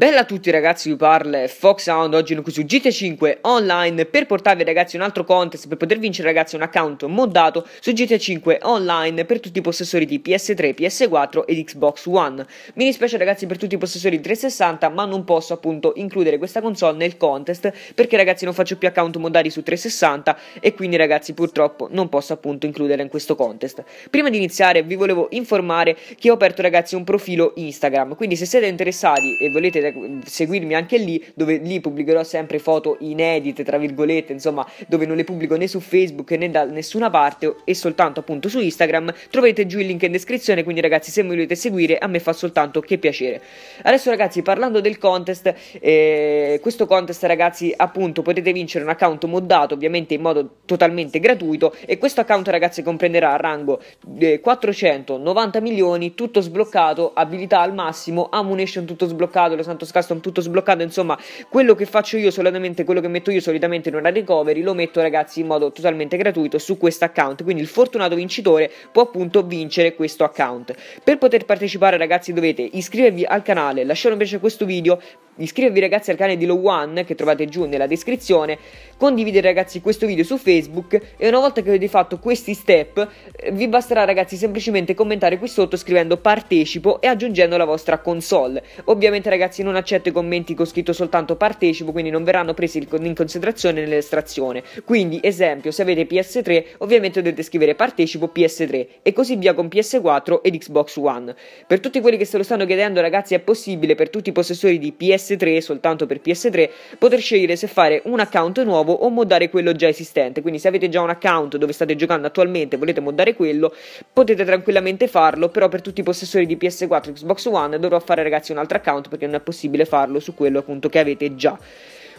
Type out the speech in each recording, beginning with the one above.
Bella a tutti ragazzi, vi parla Foxhound, oggi qui su GTA 5 Online per portarvi ragazzi un altro contest, per poter vincere ragazzi un account moddato su GTA 5 Online per tutti i possessori di PS3, PS4 ed Xbox One. Mi dispiace ragazzi per tutti i possessori di 360 ma non posso appunto includere questa console nel contest perché ragazzi non faccio più account moddati su 360 e quindi ragazzi purtroppo non posso appunto includere in questo contest. Prima di iniziare vi volevo informare che ho aperto ragazzi un profilo Instagram, quindi se siete interessati e volete ragazzi seguirmi anche lì, dove lì pubblicherò sempre foto inedite, tra virgolette, insomma, dove non le pubblico né su Facebook né da nessuna parte e soltanto appunto su Instagram. Troverete giù il link in descrizione, quindi ragazzi se mi volete seguire a me fa soltanto che piacere. Adesso ragazzi parlando del contest, eh, questo contest ragazzi appunto potete vincere un account moddato ovviamente in modo totalmente gratuito e questo account ragazzi comprenderà rango eh, 490 milioni, tutto sbloccato, abilità al massimo, ammunition tutto sbloccato, lo le Santos custom tutto sbloccato insomma quello che faccio io solitamente quello che metto io solitamente in una recovery lo metto ragazzi in modo totalmente gratuito su questo account quindi il fortunato vincitore può appunto vincere questo account per poter partecipare ragazzi dovete iscrivervi al canale lasciare un piace a questo video Iscrivervi ragazzi al canale di Low One che trovate giù nella descrizione, condividere ragazzi questo video su Facebook e una volta che avete fatto questi step eh, vi basterà ragazzi semplicemente commentare qui sotto scrivendo partecipo e aggiungendo la vostra console. Ovviamente ragazzi non accetto i commenti con scritto soltanto partecipo, quindi non verranno presi in considerazione nell'estrazione. Quindi esempio, se avete PS3 ovviamente dovete scrivere partecipo PS3 e così via con PS4 ed Xbox One. Per tutti quelli che se lo stanno chiedendo ragazzi è possibile per tutti i possessori di PS3 soltanto per PS3, poter scegliere se fare un account nuovo o moddare quello già esistente. Quindi se avete già un account dove state giocando attualmente e volete moddare quello, potete tranquillamente farlo, però per tutti i possessori di PS4 e Xbox One dovrò fare ragazzi un altro account perché non è possibile farlo su quello appunto che avete già.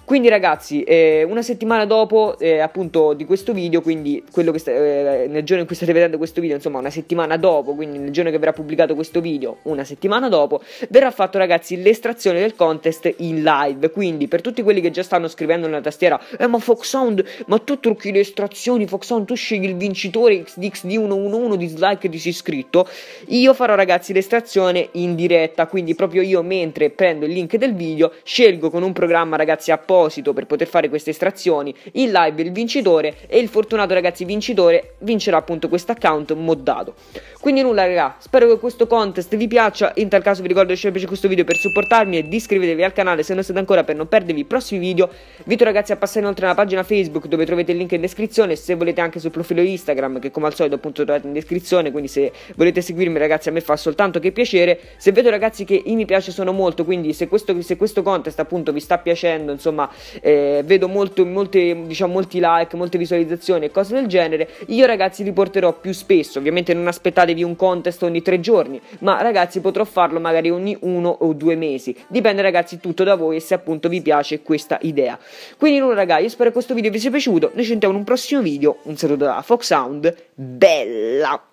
Quindi ragazzi, eh, una settimana dopo eh, appunto di questo video, quindi sta, eh, nel giorno in cui state vedendo questo video, insomma una settimana dopo, quindi nel giorno che verrà pubblicato questo video, una settimana dopo, verrà fatto ragazzi l'estrazione del contest in live. Quindi per tutti quelli che già stanno scrivendo nella tastiera, eh ma Fox Sound, ma tu trucchi le estrazioni, Fox Sound, tu scegli il vincitore di 111 dislike e disiscritto, io farò ragazzi l'estrazione in diretta, quindi proprio io mentre prendo il link del video, scelgo con un programma ragazzi apposta apposito per poter fare queste estrazioni in live il vincitore e il fortunato ragazzi vincitore vincerà appunto questo account moddato. Quindi nulla raga, spero che questo contest vi piaccia, in tal caso vi ricordo di lasciare piace questo video per supportarmi e di iscrivervi al canale se non siete ancora per non perdervi i prossimi video. Vi invito ragazzi a passare inoltre alla pagina Facebook dove trovate il link in descrizione, se volete anche sul profilo Instagram che come al solito appunto trovate in descrizione, quindi se volete seguirmi ragazzi a me fa soltanto che piacere. Se vedo ragazzi che i mi piace sono molto, quindi se questo, se questo contest appunto vi sta piacendo, insomma eh, vedo molto, molte, diciamo, molti like, molte visualizzazioni e cose del genere, io ragazzi li porterò più spesso, ovviamente non aspettate fatevi un contest ogni tre giorni, ma ragazzi potrò farlo magari ogni uno o due mesi. Dipende ragazzi tutto da voi e se appunto vi piace questa idea. Quindi nulla ragazzi, io spero che questo video vi sia piaciuto, noi ci sentiamo in un prossimo video, un saluto da Fox Sound, bella!